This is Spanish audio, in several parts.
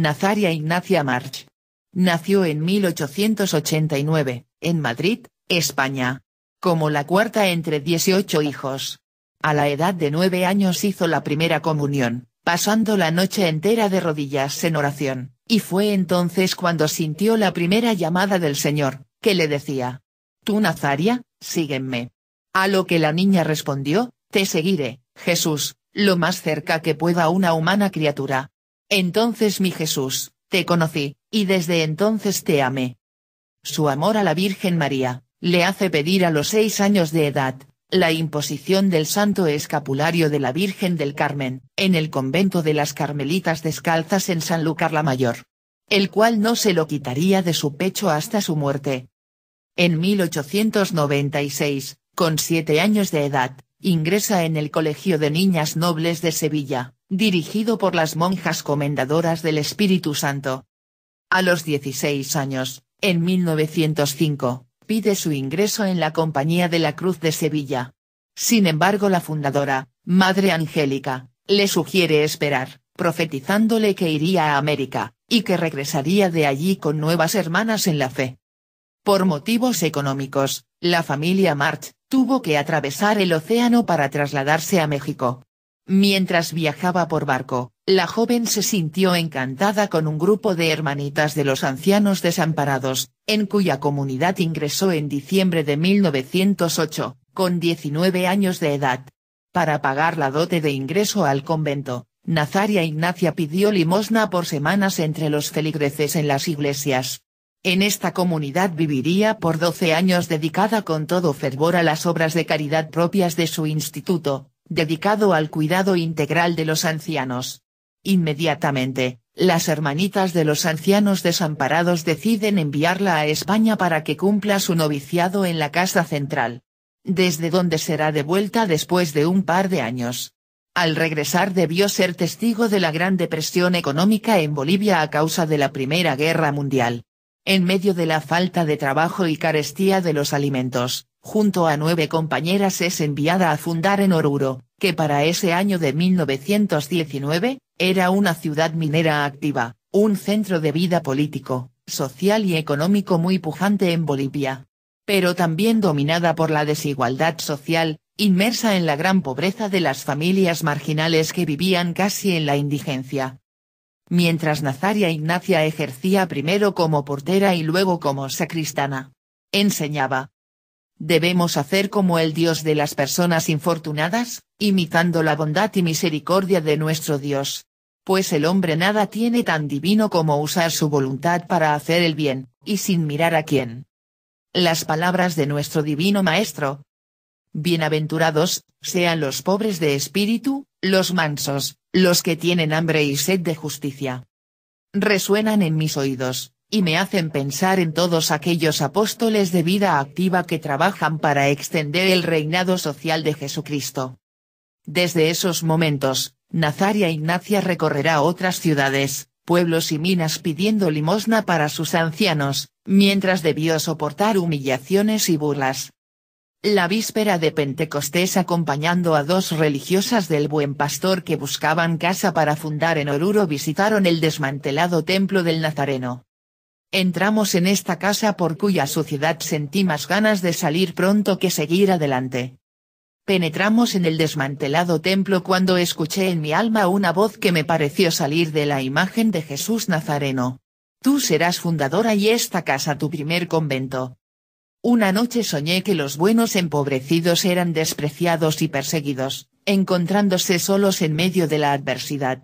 Nazaria Ignacia March. Nació en 1889, en Madrid, España. Como la cuarta entre 18 hijos. A la edad de nueve años hizo la primera comunión, pasando la noche entera de rodillas en oración, y fue entonces cuando sintió la primera llamada del Señor, que le decía. Tú Nazaria, sígueme. A lo que la niña respondió, Te seguiré, Jesús, lo más cerca que pueda una humana criatura. Entonces mi Jesús, te conocí, y desde entonces te amé. Su amor a la Virgen María, le hace pedir a los seis años de edad, la imposición del Santo Escapulario de la Virgen del Carmen, en el convento de las Carmelitas Descalzas en Sanlúcar la Mayor. El cual no se lo quitaría de su pecho hasta su muerte. En 1896, con siete años de edad, ingresa en el Colegio de Niñas Nobles de Sevilla, dirigido por las monjas comendadoras del Espíritu Santo. A los 16 años, en 1905, pide su ingreso en la Compañía de la Cruz de Sevilla. Sin embargo, la fundadora, Madre Angélica, le sugiere esperar, profetizándole que iría a América, y que regresaría de allí con nuevas hermanas en la fe. Por motivos económicos, la familia March, tuvo que atravesar el océano para trasladarse a México. Mientras viajaba por barco, la joven se sintió encantada con un grupo de hermanitas de los ancianos desamparados, en cuya comunidad ingresó en diciembre de 1908, con 19 años de edad. Para pagar la dote de ingreso al convento, Nazaria Ignacia pidió limosna por semanas entre los feligreses en las iglesias. En esta comunidad viviría por 12 años dedicada con todo fervor a las obras de caridad propias de su instituto, dedicado al cuidado integral de los ancianos. Inmediatamente, las hermanitas de los ancianos desamparados deciden enviarla a España para que cumpla su noviciado en la Casa Central. Desde donde será devuelta después de un par de años. Al regresar debió ser testigo de la gran depresión económica en Bolivia a causa de la Primera Guerra Mundial. En medio de la falta de trabajo y carestía de los alimentos, junto a nueve compañeras es enviada a fundar en Oruro, que para ese año de 1919, era una ciudad minera activa, un centro de vida político, social y económico muy pujante en Bolivia. Pero también dominada por la desigualdad social, inmersa en la gran pobreza de las familias marginales que vivían casi en la indigencia. Mientras Nazaria Ignacia ejercía primero como portera y luego como sacristana. Enseñaba, debemos hacer como el Dios de las personas infortunadas, imitando la bondad y misericordia de nuestro Dios. Pues el hombre nada tiene tan divino como usar su voluntad para hacer el bien, y sin mirar a quién. Las palabras de nuestro Divino Maestro. Bienaventurados, sean los pobres de espíritu, los mansos, los que tienen hambre y sed de justicia. Resuenan en mis oídos, y me hacen pensar en todos aquellos apóstoles de vida activa que trabajan para extender el reinado social de Jesucristo. Desde esos momentos, Nazaria Ignacia recorrerá otras ciudades, pueblos y minas pidiendo limosna para sus ancianos, mientras debió soportar humillaciones y burlas. La víspera de Pentecostés acompañando a dos religiosas del Buen Pastor que buscaban casa para fundar en Oruro visitaron el desmantelado templo del Nazareno. Entramos en esta casa por cuya suciedad sentí más ganas de salir pronto que seguir adelante. Penetramos en el desmantelado templo cuando escuché en mi alma una voz que me pareció salir de la imagen de Jesús Nazareno. Tú serás fundadora y esta casa tu primer convento. Una noche soñé que los buenos empobrecidos eran despreciados y perseguidos, encontrándose solos en medio de la adversidad.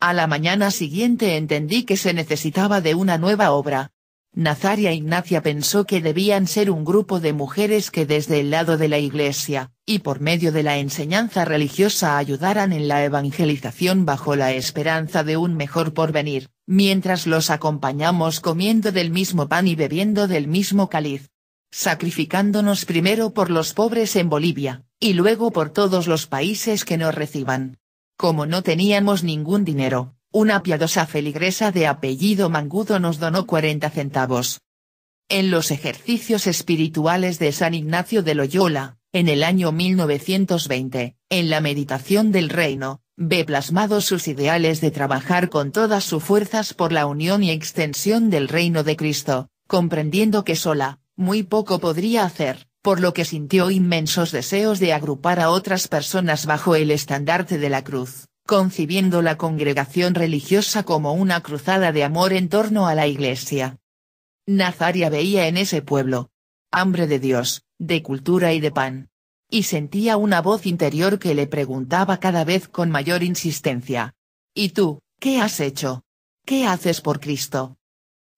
A la mañana siguiente entendí que se necesitaba de una nueva obra. Nazaria Ignacia pensó que debían ser un grupo de mujeres que desde el lado de la Iglesia, y por medio de la enseñanza religiosa ayudaran en la evangelización bajo la esperanza de un mejor porvenir, mientras los acompañamos comiendo del mismo pan y bebiendo del mismo cáliz. Sacrificándonos primero por los pobres en Bolivia, y luego por todos los países que nos reciban. Como no teníamos ningún dinero, una piadosa feligresa de apellido Mangudo nos donó 40 centavos. En los ejercicios espirituales de San Ignacio de Loyola, en el año 1920, en la meditación del reino, ve plasmados sus ideales de trabajar con todas sus fuerzas por la unión y extensión del reino de Cristo, comprendiendo que sola, muy poco podría hacer, por lo que sintió inmensos deseos de agrupar a otras personas bajo el estandarte de la cruz, concibiendo la congregación religiosa como una cruzada de amor en torno a la iglesia. Nazaria veía en ese pueblo hambre de Dios, de cultura y de pan. Y sentía una voz interior que le preguntaba cada vez con mayor insistencia. ¿Y tú, qué has hecho? ¿Qué haces por Cristo?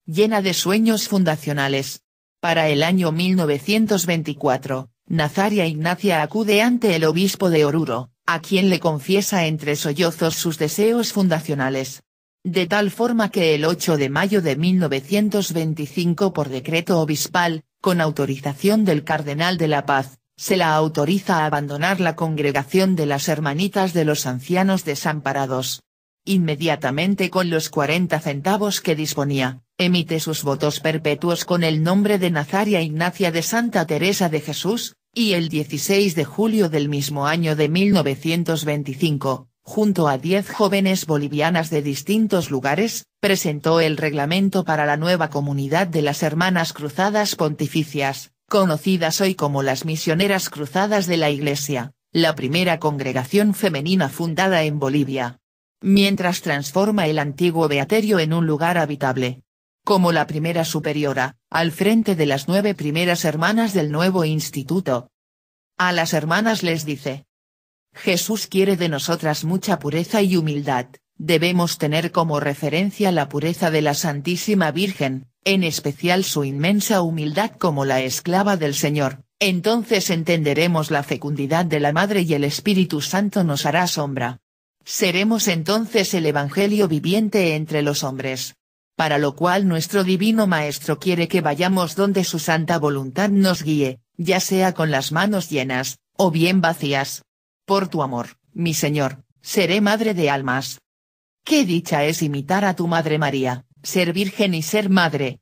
Llena de sueños fundacionales, para el año 1924, Nazaria Ignacia acude ante el obispo de Oruro, a quien le confiesa entre sollozos sus deseos fundacionales. De tal forma que el 8 de mayo de 1925 por decreto obispal, con autorización del Cardenal de la Paz, se la autoriza a abandonar la congregación de las Hermanitas de los Ancianos Desamparados. Inmediatamente con los 40 centavos que disponía, emite sus votos perpetuos con el nombre de Nazaria Ignacia de Santa Teresa de Jesús, y el 16 de julio del mismo año de 1925, junto a diez jóvenes bolivianas de distintos lugares, presentó el reglamento para la nueva comunidad de las Hermanas Cruzadas Pontificias, conocidas hoy como las Misioneras Cruzadas de la Iglesia, la primera congregación femenina fundada en Bolivia. Mientras transforma el antiguo beaterio en un lugar habitable, como la primera superiora, al frente de las nueve primeras hermanas del nuevo instituto. A las hermanas les dice. Jesús quiere de nosotras mucha pureza y humildad, debemos tener como referencia la pureza de la Santísima Virgen, en especial su inmensa humildad como la esclava del Señor, entonces entenderemos la fecundidad de la Madre y el Espíritu Santo nos hará sombra. Seremos entonces el Evangelio viviente entre los hombres para lo cual nuestro Divino Maestro quiere que vayamos donde su santa voluntad nos guíe, ya sea con las manos llenas, o bien vacías. Por tu amor, mi Señor, seré madre de almas. Qué dicha es imitar a tu Madre María, ser virgen y ser madre.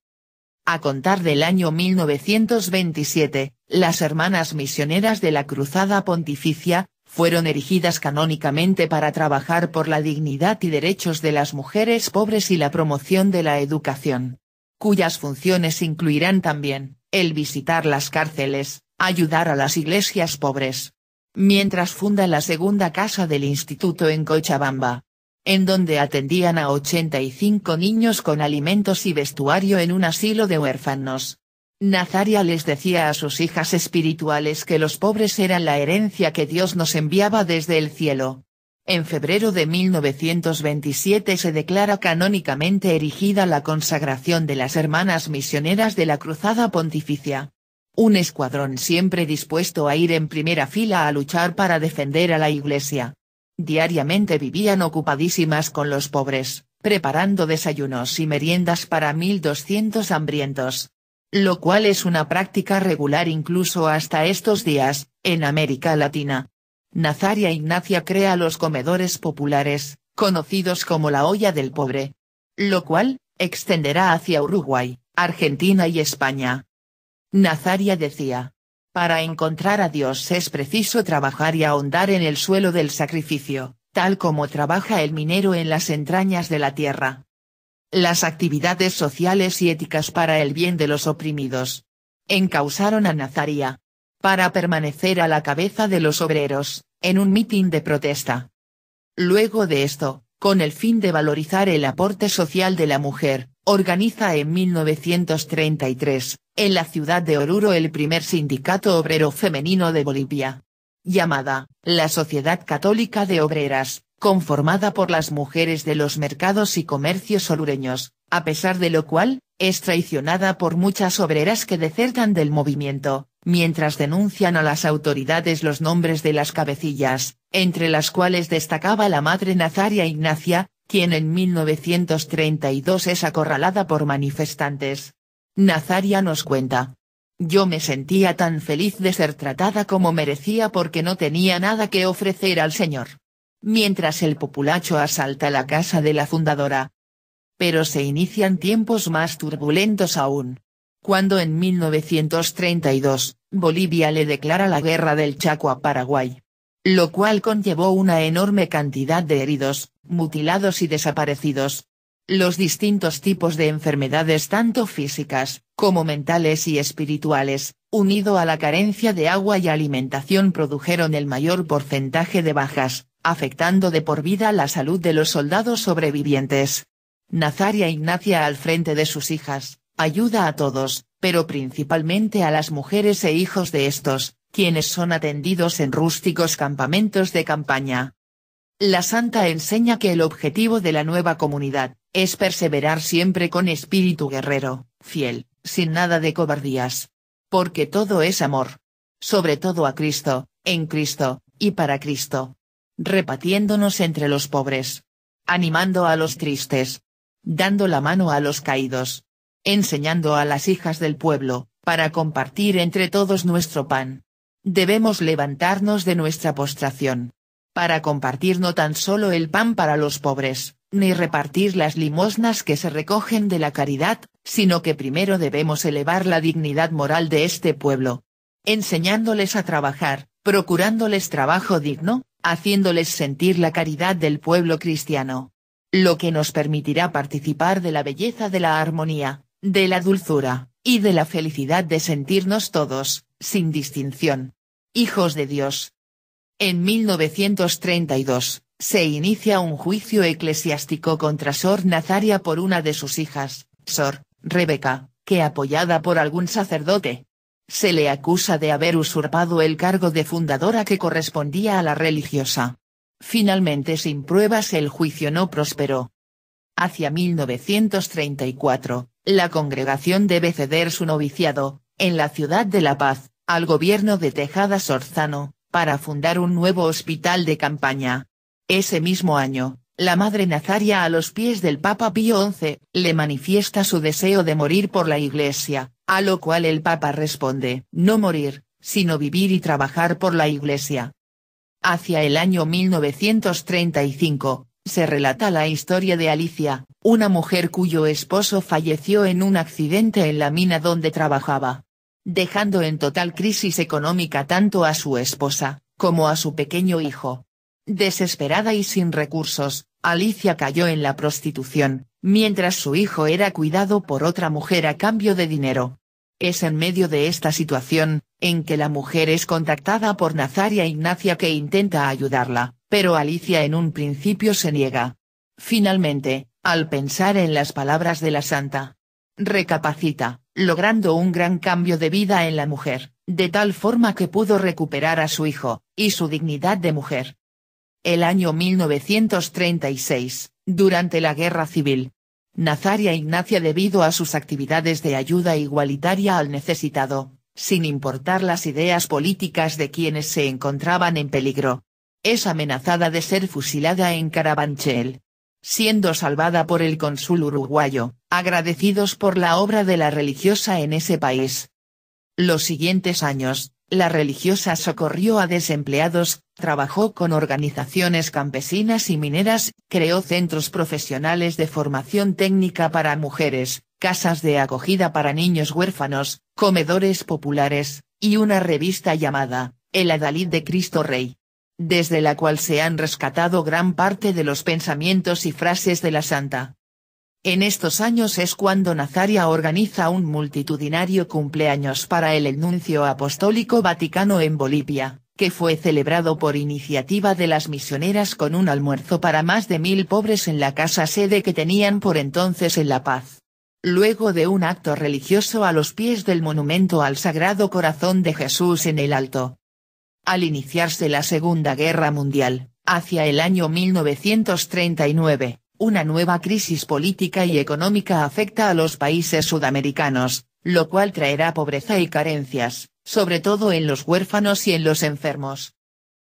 A contar del año 1927, las hermanas misioneras de la Cruzada Pontificia, fueron erigidas canónicamente para trabajar por la dignidad y derechos de las mujeres pobres y la promoción de la educación. Cuyas funciones incluirán también, el visitar las cárceles, ayudar a las iglesias pobres. Mientras funda la segunda casa del instituto en Cochabamba. En donde atendían a 85 niños con alimentos y vestuario en un asilo de huérfanos. Nazaria les decía a sus hijas espirituales que los pobres eran la herencia que Dios nos enviaba desde el cielo. En febrero de 1927 se declara canónicamente erigida la consagración de las hermanas misioneras de la Cruzada Pontificia. Un escuadrón siempre dispuesto a ir en primera fila a luchar para defender a la Iglesia. Diariamente vivían ocupadísimas con los pobres, preparando desayunos y meriendas para 1.200 hambrientos lo cual es una práctica regular incluso hasta estos días, en América Latina. Nazaria Ignacia crea los comedores populares, conocidos como la olla del pobre. Lo cual, extenderá hacia Uruguay, Argentina y España. Nazaria decía. Para encontrar a Dios es preciso trabajar y ahondar en el suelo del sacrificio, tal como trabaja el minero en las entrañas de la tierra las actividades sociales y éticas para el bien de los oprimidos. Encausaron a Nazaría. Para permanecer a la cabeza de los obreros, en un mitin de protesta. Luego de esto, con el fin de valorizar el aporte social de la mujer, organiza en 1933, en la ciudad de Oruro el primer sindicato obrero femenino de Bolivia. Llamada, la Sociedad Católica de Obreras, conformada por las mujeres de los mercados y comercios olureños, a pesar de lo cual, es traicionada por muchas obreras que desertan del movimiento, mientras denuncian a las autoridades los nombres de las cabecillas, entre las cuales destacaba la madre Nazaria Ignacia, quien en 1932 es acorralada por manifestantes. Nazaria nos cuenta. Yo me sentía tan feliz de ser tratada como merecía porque no tenía nada que ofrecer al Señor mientras el populacho asalta la casa de la fundadora. Pero se inician tiempos más turbulentos aún. Cuando en 1932, Bolivia le declara la guerra del Chaco a Paraguay. Lo cual conllevó una enorme cantidad de heridos, mutilados y desaparecidos, los distintos tipos de enfermedades tanto físicas, como mentales y espirituales, unido a la carencia de agua y alimentación produjeron el mayor porcentaje de bajas, afectando de por vida la salud de los soldados sobrevivientes. Nazaria Ignacia al frente de sus hijas, ayuda a todos, pero principalmente a las mujeres e hijos de estos, quienes son atendidos en rústicos campamentos de campaña. La santa enseña que el objetivo de la nueva comunidad, es perseverar siempre con espíritu guerrero, fiel, sin nada de cobardías. Porque todo es amor. Sobre todo a Cristo, en Cristo, y para Cristo repatiéndonos entre los pobres, animando a los tristes, dando la mano a los caídos, enseñando a las hijas del pueblo, para compartir entre todos nuestro pan. Debemos levantarnos de nuestra postración. Para compartir no tan solo el pan para los pobres, ni repartir las limosnas que se recogen de la caridad, sino que primero debemos elevar la dignidad moral de este pueblo. Enseñándoles a trabajar, procurándoles trabajo digno, haciéndoles sentir la caridad del pueblo cristiano. Lo que nos permitirá participar de la belleza de la armonía, de la dulzura, y de la felicidad de sentirnos todos, sin distinción. Hijos de Dios. En 1932, se inicia un juicio eclesiástico contra Sor Nazaria por una de sus hijas, Sor, Rebeca, que apoyada por algún sacerdote, se le acusa de haber usurpado el cargo de fundadora que correspondía a la religiosa. Finalmente sin pruebas el juicio no prosperó. Hacia 1934, la congregación debe ceder su noviciado, en la ciudad de La Paz, al gobierno de Tejada Sorzano, para fundar un nuevo hospital de campaña. Ese mismo año, la Madre Nazaria a los pies del Papa Pío XI, le manifiesta su deseo de morir por la Iglesia, a lo cual el Papa responde, no morir, sino vivir y trabajar por la Iglesia. Hacia el año 1935, se relata la historia de Alicia, una mujer cuyo esposo falleció en un accidente en la mina donde trabajaba. Dejando en total crisis económica tanto a su esposa, como a su pequeño hijo. Desesperada y sin recursos, Alicia cayó en la prostitución, mientras su hijo era cuidado por otra mujer a cambio de dinero. Es en medio de esta situación, en que la mujer es contactada por Nazaria Ignacia que intenta ayudarla, pero Alicia en un principio se niega. Finalmente, al pensar en las palabras de la santa, recapacita, logrando un gran cambio de vida en la mujer, de tal forma que pudo recuperar a su hijo, y su dignidad de mujer el año 1936, durante la Guerra Civil. Nazaria Ignacia debido a sus actividades de ayuda igualitaria al necesitado, sin importar las ideas políticas de quienes se encontraban en peligro. Es amenazada de ser fusilada en Carabanchel. Siendo salvada por el cónsul uruguayo, agradecidos por la obra de la religiosa en ese país. Los siguientes años, la religiosa socorrió a desempleados, trabajó con organizaciones campesinas y mineras, creó centros profesionales de formación técnica para mujeres, casas de acogida para niños huérfanos, comedores populares, y una revista llamada, El Adalid de Cristo Rey. Desde la cual se han rescatado gran parte de los pensamientos y frases de la santa. En estos años es cuando Nazaria organiza un multitudinario cumpleaños para el enuncio Apostólico Vaticano en Bolivia, que fue celebrado por iniciativa de las misioneras con un almuerzo para más de mil pobres en la casa sede que tenían por entonces en La Paz. Luego de un acto religioso a los pies del monumento al Sagrado Corazón de Jesús en el Alto. Al iniciarse la Segunda Guerra Mundial, hacia el año 1939, una nueva crisis política y económica afecta a los países sudamericanos, lo cual traerá pobreza y carencias, sobre todo en los huérfanos y en los enfermos.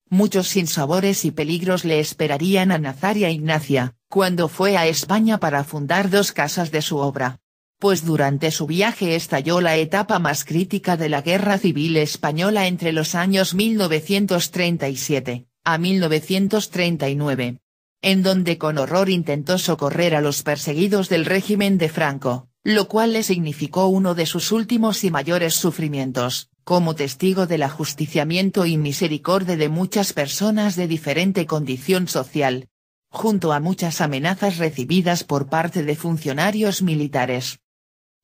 Muchos sinsabores y peligros le esperarían a Nazaria Ignacia, cuando fue a España para fundar dos casas de su obra. Pues durante su viaje estalló la etapa más crítica de la Guerra Civil Española entre los años 1937 a 1939, en donde con horror intentó socorrer a los perseguidos del régimen de Franco, lo cual le significó uno de sus últimos y mayores sufrimientos, como testigo del ajusticiamiento y misericordia de muchas personas de diferente condición social, junto a muchas amenazas recibidas por parte de funcionarios militares.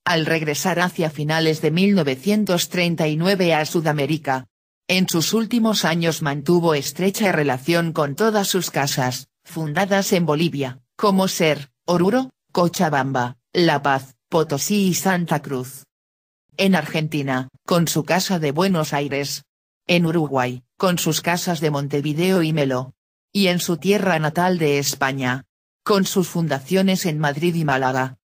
Al regresar hacia finales de 1939 a Sudamérica, en sus últimos años mantuvo estrecha relación con todas sus casas, fundadas en Bolivia, como Ser, Oruro, Cochabamba, La Paz, Potosí y Santa Cruz. En Argentina, con su casa de Buenos Aires. En Uruguay, con sus casas de Montevideo y Melo. Y en su tierra natal de España. Con sus fundaciones en Madrid y Málaga.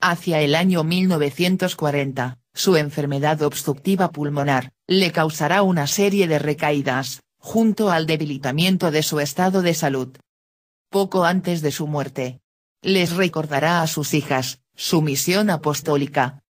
Hacia el año 1940, su enfermedad obstructiva pulmonar, le causará una serie de recaídas, junto al debilitamiento de su estado de salud poco antes de su muerte. Les recordará a sus hijas, su misión apostólica.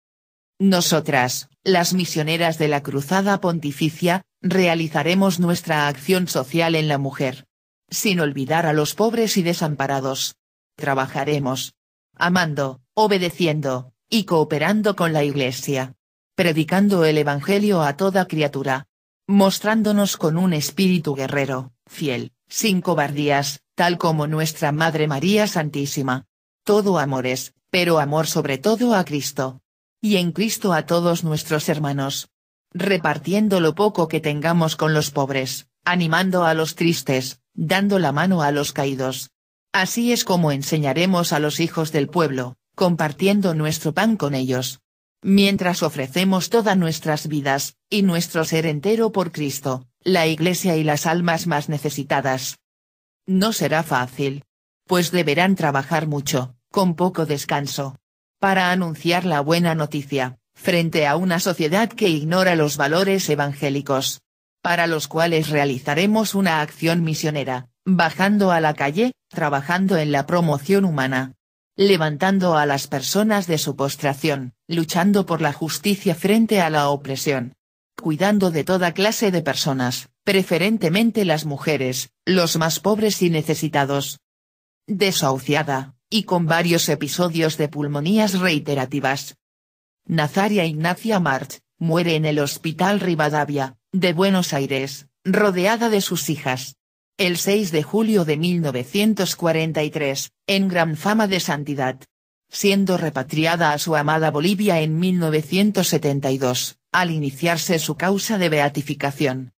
Nosotras, las misioneras de la Cruzada Pontificia, realizaremos nuestra acción social en la mujer. Sin olvidar a los pobres y desamparados. Trabajaremos. Amando, obedeciendo, y cooperando con la Iglesia. Predicando el Evangelio a toda criatura mostrándonos con un espíritu guerrero, fiel, sin cobardías, tal como nuestra Madre María Santísima. Todo amor es, pero amor sobre todo a Cristo. Y en Cristo a todos nuestros hermanos. Repartiendo lo poco que tengamos con los pobres, animando a los tristes, dando la mano a los caídos. Así es como enseñaremos a los hijos del pueblo, compartiendo nuestro pan con ellos. Mientras ofrecemos todas nuestras vidas, y nuestro ser entero por Cristo, la Iglesia y las almas más necesitadas. No será fácil. Pues deberán trabajar mucho, con poco descanso. Para anunciar la buena noticia, frente a una sociedad que ignora los valores evangélicos. Para los cuales realizaremos una acción misionera, bajando a la calle, trabajando en la promoción humana, levantando a las personas de su postración, luchando por la justicia frente a la opresión, cuidando de toda clase de personas, preferentemente las mujeres, los más pobres y necesitados. Desahuciada, y con varios episodios de pulmonías reiterativas. Nazaria Ignacia March, muere en el Hospital Rivadavia, de Buenos Aires, rodeada de sus hijas el 6 de julio de 1943, en gran fama de santidad. Siendo repatriada a su amada Bolivia en 1972, al iniciarse su causa de beatificación.